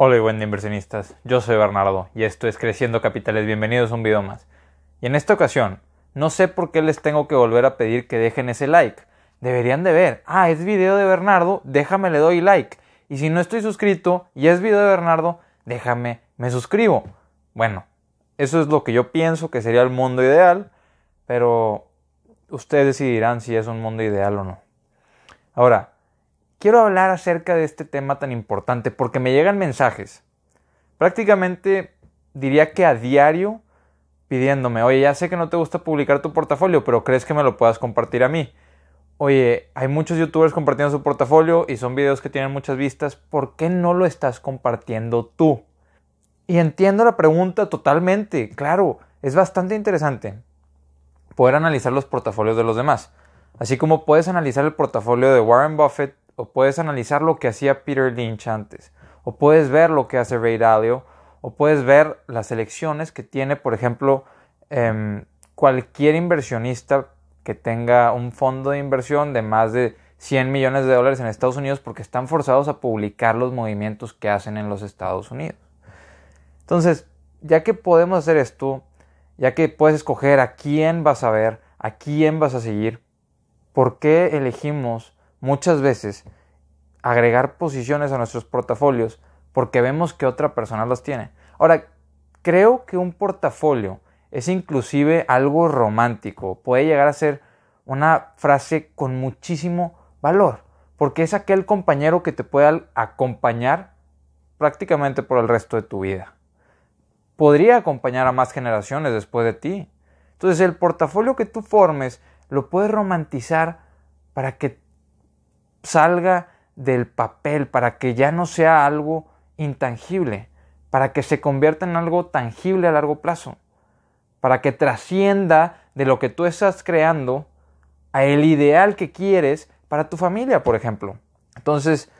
Hola y buen inversionistas, yo soy Bernardo y esto es Creciendo Capitales, bienvenidos a un video más. Y en esta ocasión, no sé por qué les tengo que volver a pedir que dejen ese like. Deberían de ver, ah, es video de Bernardo, déjame le doy like. Y si no estoy suscrito y es video de Bernardo, déjame, me suscribo. Bueno, eso es lo que yo pienso que sería el mundo ideal, pero ustedes decidirán si es un mundo ideal o no. Ahora, quiero hablar acerca de este tema tan importante porque me llegan mensajes. Prácticamente diría que a diario pidiéndome, oye, ya sé que no te gusta publicar tu portafolio, pero crees que me lo puedas compartir a mí. Oye, hay muchos youtubers compartiendo su portafolio y son videos que tienen muchas vistas, ¿por qué no lo estás compartiendo tú? Y entiendo la pregunta totalmente, claro, es bastante interesante poder analizar los portafolios de los demás. Así como puedes analizar el portafolio de Warren Buffett, o puedes analizar lo que hacía Peter Lynch antes, o puedes ver lo que hace Ray Dalio, o puedes ver las elecciones que tiene, por ejemplo, em, cualquier inversionista que tenga un fondo de inversión de más de 100 millones de dólares en Estados Unidos porque están forzados a publicar los movimientos que hacen en los Estados Unidos. Entonces, ya que podemos hacer esto, ya que puedes escoger a quién vas a ver, a quién vas a seguir, ¿por qué elegimos muchas veces agregar posiciones a nuestros portafolios porque vemos que otra persona las tiene. Ahora, creo que un portafolio es inclusive algo romántico, puede llegar a ser una frase con muchísimo valor, porque es aquel compañero que te puede acompañar prácticamente por el resto de tu vida. Podría acompañar a más generaciones después de ti. Entonces el portafolio que tú formes lo puedes romantizar para que salga del papel, para que ya no sea algo intangible, para que se convierta en algo tangible a largo plazo, para que trascienda de lo que tú estás creando a el ideal que quieres para tu familia, por ejemplo. Entonces,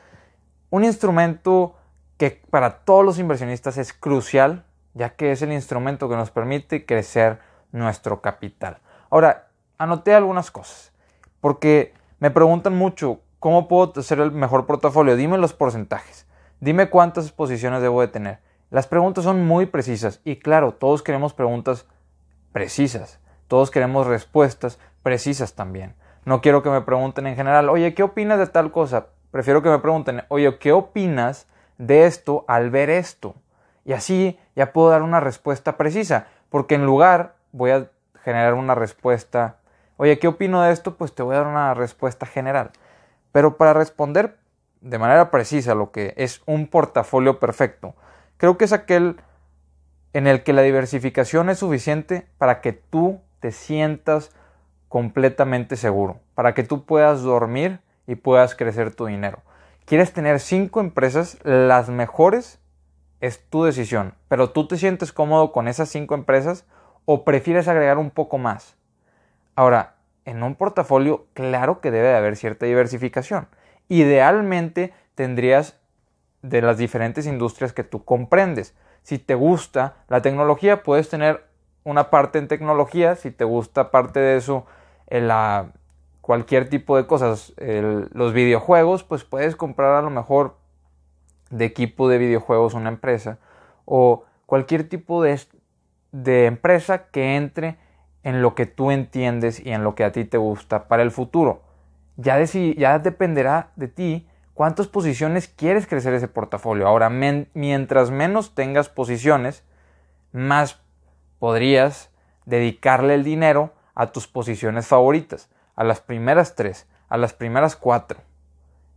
un instrumento que para todos los inversionistas es crucial, ya que es el instrumento que nos permite crecer nuestro capital. Ahora, anoté algunas cosas, porque me preguntan mucho, ¿Cómo puedo hacer el mejor portafolio? Dime los porcentajes. Dime cuántas posiciones debo de tener. Las preguntas son muy precisas y claro, todos queremos preguntas precisas. Todos queremos respuestas precisas también. No quiero que me pregunten en general, oye, ¿qué opinas de tal cosa? Prefiero que me pregunten, oye, ¿qué opinas de esto al ver esto? Y así ya puedo dar una respuesta precisa, porque en lugar voy a generar una respuesta, oye, ¿qué opino de esto? Pues te voy a dar una respuesta general. Pero para responder de manera precisa lo que es un portafolio perfecto, creo que es aquel en el que la diversificación es suficiente para que tú te sientas completamente seguro, para que tú puedas dormir y puedas crecer tu dinero. ¿Quieres tener cinco empresas, las mejores? Es tu decisión, pero tú te sientes cómodo con esas cinco empresas o prefieres agregar un poco más. Ahora, en un portafolio, claro que debe de haber cierta diversificación. Idealmente tendrías de las diferentes industrias que tú comprendes. Si te gusta la tecnología, puedes tener una parte en tecnología, si te gusta parte de eso, en eh, la, cualquier tipo de cosas, los videojuegos, pues puedes comprar a lo mejor de equipo de videojuegos una empresa o cualquier tipo de, de empresa que entre en lo que tú entiendes y en lo que a ti te gusta para el futuro. Ya, dependerá de ti cuántas posiciones quieres crecer ese portafolio. Ahora, mientras menos tengas posiciones, más podrías dedicarle el dinero a tus posiciones favoritas, a las primeras tres, a las primeras cuatro.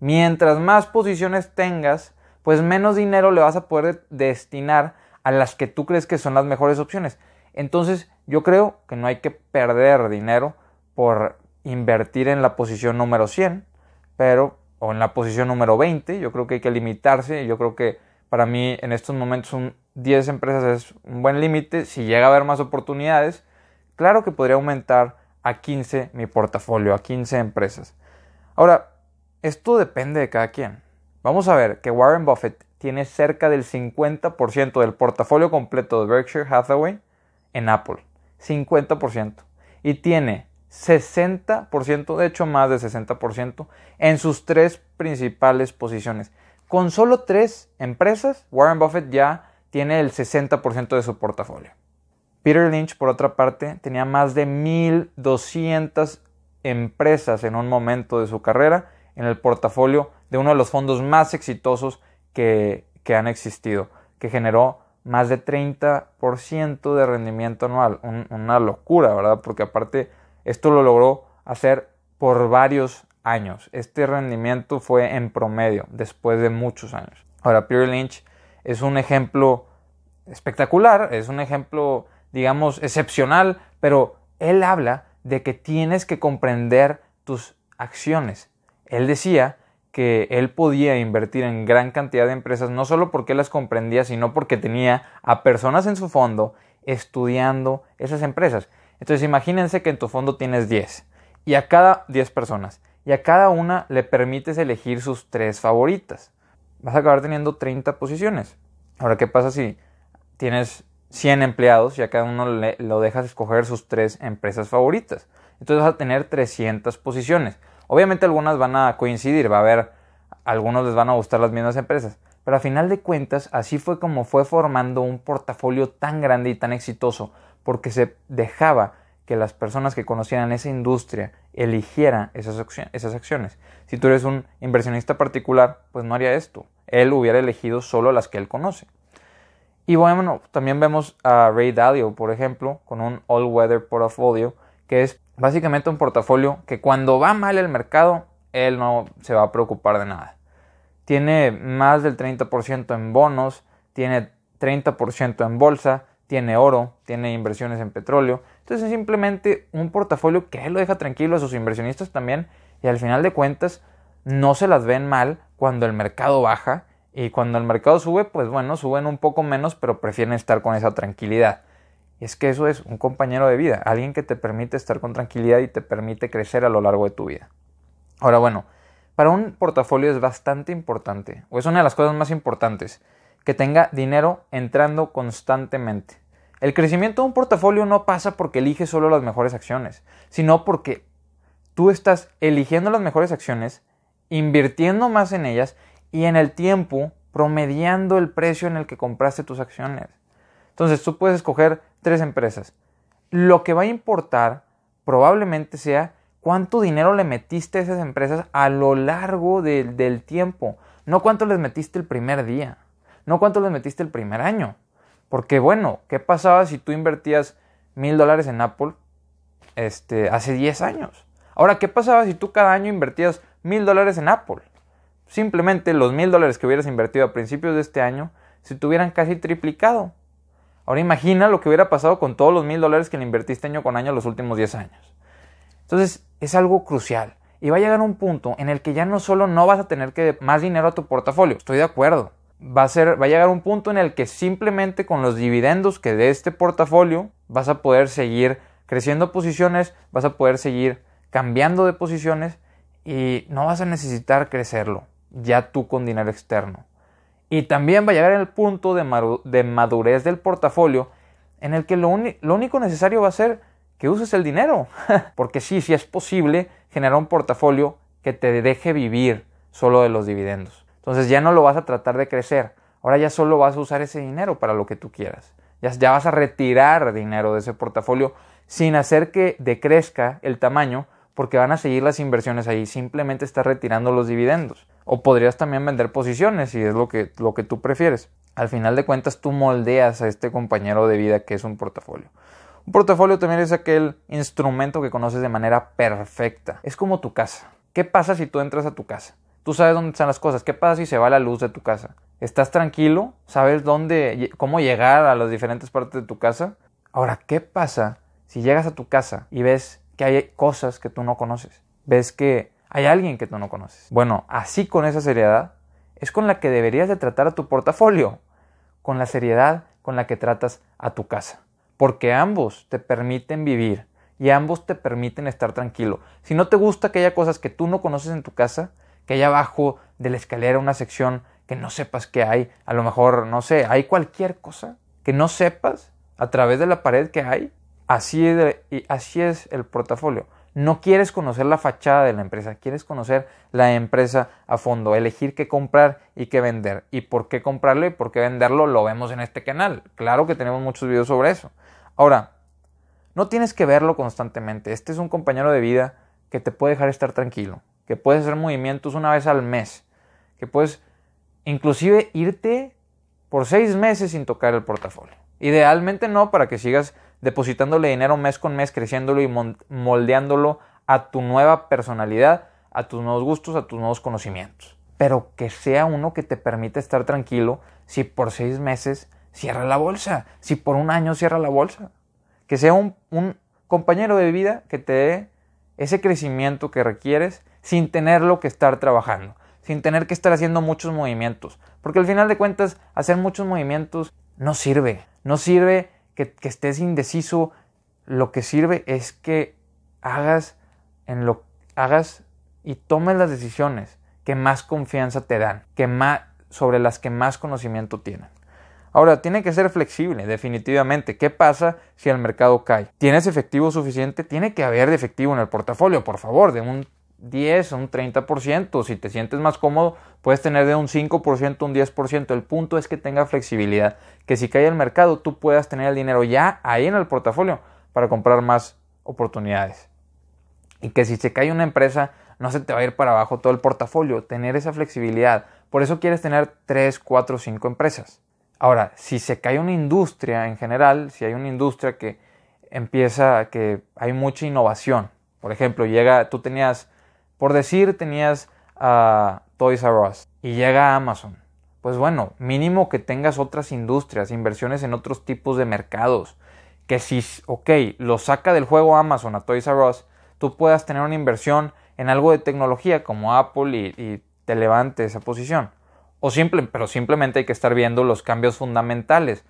Mientras más posiciones tengas, pues menos dinero le vas a poder destinar a las que tú crees que son las mejores opciones. Entonces, yo creo que no hay que perder dinero por invertir en la posición número 100, pero o en la posición número 20, yo creo que hay que limitarse, yo creo que para mí en estos momentos un 10 empresas es un buen límite, si llega a haber más oportunidades, claro que podría aumentar a 15 mi portafolio, a 15 empresas. Ahora, esto depende de cada quien. Vamos a ver que Warren Buffett tiene cerca del 50% del portafolio completo de Berkshire Hathaway, en Apple. 50%. Y tiene 60%, de hecho más de 60%, en sus tres principales posiciones. Con solo tres empresas, Warren Buffett ya tiene el 60% de su portafolio. Peter Lynch, por otra parte, tenía más de 1.200 empresas en un momento de su carrera en el portafolio de uno de los fondos más exitosos que, que han existido, que generó más de 30% de rendimiento anual. una locura, ¿verdad? Porque aparte esto lo logró hacer por varios años. Este rendimiento fue en promedio después de muchos años. Ahora, Peter Lynch es un ejemplo espectacular, es un ejemplo, digamos, excepcional, pero él habla de que tienes que comprender tus acciones. Él decía que él podía invertir en gran cantidad de empresas, no solo porque las comprendía, sino porque tenía a personas en su fondo estudiando esas empresas. Entonces imagínense que en tu fondo tienes 10 y a cada 10 personas y a cada una le permites elegir sus tres favoritas. Vas a acabar teniendo 30 posiciones. Ahora, ¿qué pasa si tienes 100 empleados y a cada uno le, lo dejas escoger sus tres empresas favoritas? Entonces vas a tener 300 posiciones. Obviamente algunas van a coincidir, va a haber, algunos les van a gustar las mismas empresas, pero a final de cuentas así fue como fue formando un portafolio tan grande y tan exitoso, porque se dejaba que las personas que conocieran esa industria eligieran esas, esas acciones. Si tú eres un inversionista particular, pues no haría esto. Él hubiera elegido solo las que él conoce. Y bueno, también vemos a Ray Dalio, por ejemplo, con un All Weather Portfolio, que es básicamente un portafolio que cuando va mal el mercado, él no se va a preocupar de nada. Tiene más del 30% en bonos, tiene 30% en bolsa, tiene oro, tiene inversiones en petróleo. Entonces es simplemente un portafolio que él lo deja tranquilo a sus inversionistas también y al final de cuentas no se las ven mal cuando el mercado baja y cuando el mercado sube, pues bueno, suben un poco menos, pero prefieren estar con esa tranquilidad. Y es que eso es un compañero de vida, alguien que te permite estar con tranquilidad y te permite crecer a lo largo de tu vida. Ahora bueno, para un portafolio es bastante importante, o es una de las cosas más importantes, que tenga dinero entrando constantemente. El crecimiento de un portafolio no pasa porque eliges solo las mejores acciones, sino porque tú estás eligiendo las mejores acciones, invirtiendo más en ellas y en el tiempo promediando el precio en el que compraste tus acciones. Entonces tú puedes escoger tres empresas. Lo que va a importar probablemente sea cuánto dinero le metiste a esas empresas a lo largo del tiempo. No cuánto les metiste el primer día. No cuánto les metiste el primer año. Porque bueno, ¿qué pasaba si tú invertías mil dólares en Apple este, hace 10 años? Ahora, ¿qué pasaba si tú cada año invertías mil dólares en Apple? Simplemente los mil dólares que hubieras invertido a principios de este año se tuvieran casi triplicado. Ahora imagina lo que hubiera pasado con todos los mil dólares que le invertiste año con año los últimos 10 años. Entonces, es algo crucial. Y va a llegar un punto en el que ya no solo no vas a tener que más dinero a tu portafolio, estoy de acuerdo. Va a, ser, va a llegar un punto en el que simplemente con los dividendos que de este portafolio vas a poder seguir creciendo posiciones, vas a poder seguir cambiando de posiciones y no vas a necesitar crecerlo ya tú con dinero externo. Y también va a llegar el punto de, madurez del portafolio en el que lo, único necesario va a ser que uses el dinero. Porque sí, sí es posible generar un portafolio que te deje vivir solo de los dividendos. Entonces ya no lo vas a tratar de crecer. Ahora ya solo vas a usar ese dinero para lo que tú quieras. Ya, ya vas a retirar dinero de ese portafolio sin hacer que decrezca el tamaño porque van a seguir las inversiones ahí, simplemente estás retirando los dividendos. O podrías también vender posiciones si es lo que, lo que tú prefieres. Al final de cuentas tú moldeas a este compañero de vida que es un portafolio. Un portafolio también es aquel instrumento que conoces de manera perfecta. Es como tu casa. ¿Qué pasa si tú entras a tu casa? Tú sabes dónde están las cosas. ¿Qué pasa si se va la luz de tu casa? ¿Estás tranquilo? ¿Sabes dónde, cómo llegar a las diferentes partes de tu casa? Ahora, ¿qué pasa si llegas a tu casa y ves que hay cosas que tú no conoces. Ves que hay alguien que tú no conoces. Bueno, así con esa seriedad es con la que deberías de tratar a tu portafolio, con la seriedad con la que tratas a tu casa, porque ambos te permiten vivir y ambos te permiten estar tranquilo. Si no te gusta que haya cosas que tú no conoces en tu casa, que haya abajo de la escalera una sección que no sepas que hay, a lo mejor, no sé, hay cualquier cosa que no sepas a través de la pared que hay, Así es, el portafolio. No quieres conocer la fachada de la empresa, quieres conocer la empresa a fondo, elegir qué comprar y qué vender. Y por qué comprarlo y por qué venderlo lo vemos en este canal. Claro que tenemos muchos videos sobre eso. Ahora, no tienes que verlo constantemente. Este es un compañero de vida que te puede dejar estar tranquilo, que puedes hacer movimientos una vez al mes, que puedes inclusive irte por seis meses sin tocar el portafolio. Idealmente no para que sigas depositándole dinero mes con mes, creciéndolo y moldeándolo a tu nueva personalidad, a tus nuevos gustos, a tus nuevos conocimientos. Pero que sea uno que te permita estar tranquilo si por seis meses cierra la bolsa, si por un año cierra la bolsa. Que sea un, compañero de vida que te dé ese crecimiento que requieres sin tenerlo que estar trabajando, sin tener que estar haciendo muchos movimientos. Porque al final de cuentas, hacer muchos movimientos no sirve. No sirve que, estés indeciso, lo que sirve es que hagas en lo hagas y tomes las decisiones que más confianza te dan, que más, sobre las que más conocimiento tienen. Ahora, tiene que ser flexible, definitivamente. ¿Qué pasa si el mercado cae? ¿Tienes efectivo suficiente? Tiene que haber efectivo en el portafolio, por favor, de un 10 un 30%. Si te sientes más cómodo, puedes tener de un 5% un 10%. El punto es que tenga flexibilidad, que si cae el mercado, tú puedas tener el dinero ya ahí en el portafolio para comprar más oportunidades. Y que si se cae una empresa, no se te va a ir para abajo todo el portafolio, tener esa flexibilidad. Por eso quieres tener 3, 4, 5 empresas. Ahora, si se cae una industria en general, si hay una industria que empieza, que hay mucha innovación, por ejemplo, llega, tú tenías por decir, tenías a ah, Toys R Us y llega a Amazon. Pues bueno, mínimo que tengas otras industrias, inversiones en otros tipos de mercados. Que si, ok, lo saca del juego Amazon a Toys R Us, tú puedas tener una inversión en algo de tecnología como Apple y, te levante esa posición. O simple, pero simplemente hay que estar viendo los cambios fundamentales.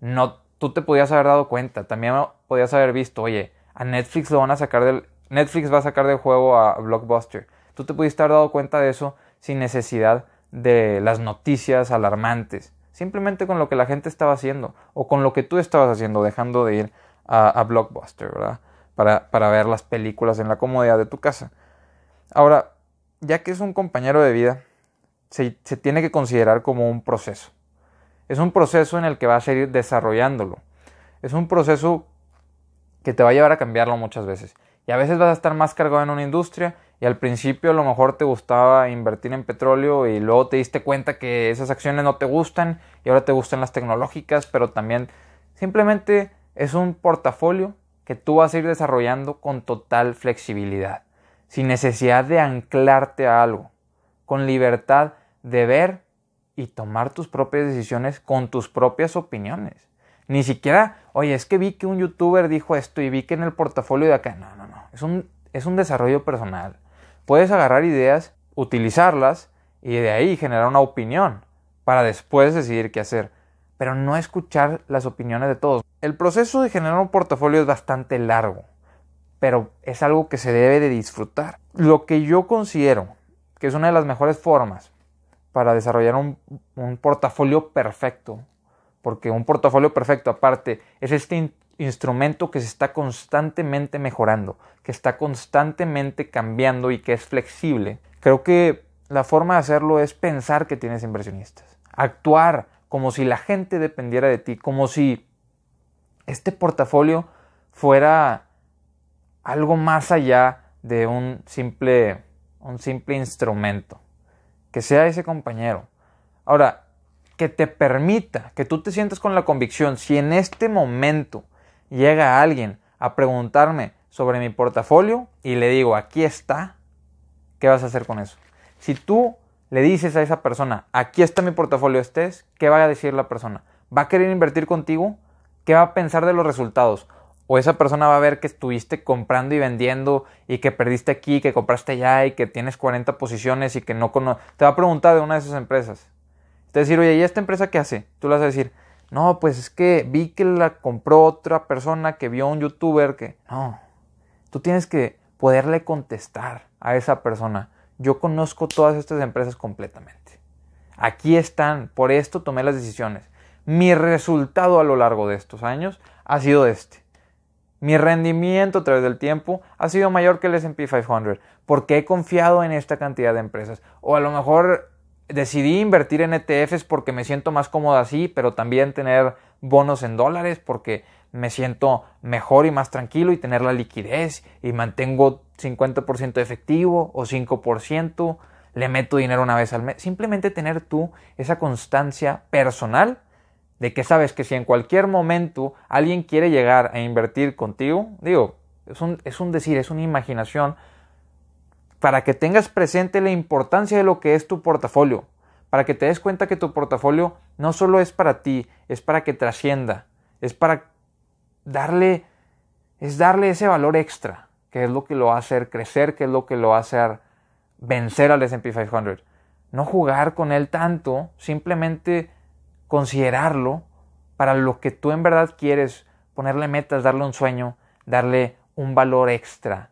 No, tú te podías haber dado cuenta, también podías haber visto, oye, a Netflix lo van a sacar del, Netflix va a sacar de juego a Blockbuster. Tú te pudiste haber dado cuenta de eso sin necesidad de las noticias alarmantes. Simplemente con lo que la gente estaba haciendo o con lo que tú estabas haciendo, dejando de ir a, Blockbuster, ¿verdad? Para, ver las películas en la comodidad de tu casa. Ahora, ya que es un compañero de vida, se, se, tiene que considerar como un proceso. Es un proceso en el que vas a ir desarrollándolo. Es un proceso que te va a llevar a cambiarlo muchas veces. Y a veces vas a estar más cargado en una industria y al principio a lo mejor te gustaba invertir en petróleo y luego te diste cuenta que esas acciones no te gustan y ahora te gustan las tecnológicas, pero también simplemente es un portafolio que tú vas a ir desarrollando con total flexibilidad, sin necesidad de anclarte a algo, con libertad de ver y tomar tus propias decisiones con tus propias opiniones. Ni siquiera, oye, es que vi que un youtuber dijo esto y vi que en el portafolio de acá, no, no es un, es un desarrollo personal. Puedes agarrar ideas, utilizarlas y de ahí generar una opinión para después decidir qué hacer. Pero no escuchar las opiniones de todos. El proceso de generar un portafolio es bastante largo, pero es algo que se debe de disfrutar. Lo que yo considero que es una de las mejores formas para desarrollar un, un portafolio perfecto, porque un portafolio perfecto aparte es este instrumento que se está constantemente mejorando, que está constantemente cambiando y que es flexible. Creo que la forma de hacerlo es pensar que tienes inversionistas, actuar como si la gente dependiera de ti, como si este portafolio fuera algo más allá de un simple, un simple instrumento, que sea ese compañero. Ahora, que te permita, que tú te sientas con la convicción, si en este momento llega alguien a preguntarme sobre mi portafolio y le digo, aquí está, ¿qué vas a hacer con eso? Si tú le dices a esa persona, aquí está mi portafolio, estés, ¿qué va a decir la persona? ¿Va a querer invertir contigo? ¿Qué va a pensar de los resultados? O esa persona va a ver que estuviste comprando y vendiendo y que perdiste aquí, que compraste allá y que tienes 40 posiciones y que no conoces. Te va a preguntar de una de esas empresas. Te va a decir, oye, ¿y esta empresa qué hace? Tú le vas a decir, no, pues es que vi que la compró otra persona que vio a un youtuber que... No, tú tienes que poderle contestar a esa persona. Yo conozco todas estas empresas completamente. Aquí están, por esto tomé las decisiones. Mi resultado a lo largo de estos años ha sido este. Mi rendimiento a través del tiempo ha sido mayor que el SP 500 porque he confiado en esta cantidad de empresas. O a lo mejor decidí invertir en ETFs porque me siento más cómodo así, pero también tener bonos en dólares porque me siento mejor y más tranquilo y tener la liquidez y mantengo 50% de efectivo o 5%, le meto dinero una vez al mes. Simplemente tener tú esa constancia personal de que sabes que si en cualquier momento alguien quiere llegar a invertir contigo, digo, es un, es un decir, es una imaginación, para que tengas presente la importancia de lo que es tu portafolio, para que te des cuenta que tu portafolio no solo es para ti, es para que trascienda, es para darle, es darle ese valor extra, que es lo que lo va a hacer crecer, que es lo que lo va a hacer vencer al S&P 500. No jugar con él tanto, simplemente considerarlo para lo que tú en verdad quieres, ponerle metas, darle un sueño, darle un valor extra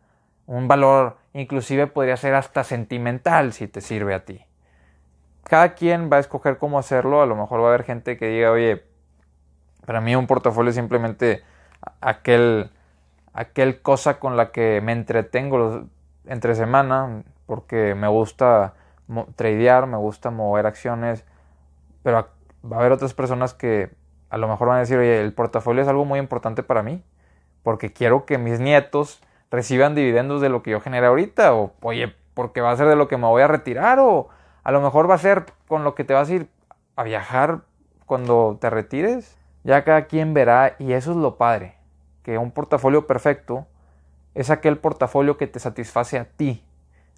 un valor inclusive podría ser hasta sentimental si te sirve a ti. Cada quien va a escoger cómo hacerlo. A lo mejor va a haber gente que diga, oye, para mí un portafolio es simplemente aquel, aquel cosa con la que me entretengo entre semana, porque me gusta tradear, me gusta mover acciones, pero va a haber otras personas que a lo mejor van a decir, oye, el portafolio es algo muy importante para mí, porque quiero que mis nietos reciban dividendos de lo que yo genere ahorita, o oye, porque va a ser de lo que me voy a retirar, o a lo mejor va a ser con lo que te vas a ir a viajar cuando te retires. Ya cada quien verá, y eso es lo padre, que un portafolio perfecto es aquel portafolio que te satisface a ti,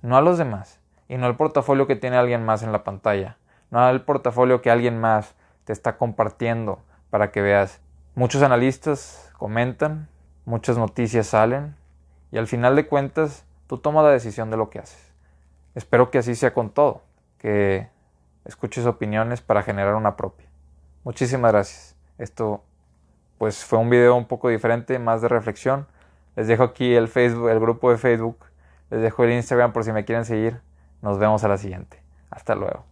no a los demás, y no el portafolio que tiene alguien más en la pantalla, no el portafolio que alguien más te está compartiendo para que veas. Muchos analistas comentan, muchas noticias salen, y al final de cuentas, tú tomas la decisión de lo que haces. Espero que así sea con todo, que escuches opiniones para generar una propia. Muchísimas gracias. Esto pues fue un video un poco diferente, más de reflexión. Les dejo aquí el Facebook, el grupo de Facebook, les dejo el Instagram por si me quieren seguir. Nos vemos a la siguiente. Hasta luego.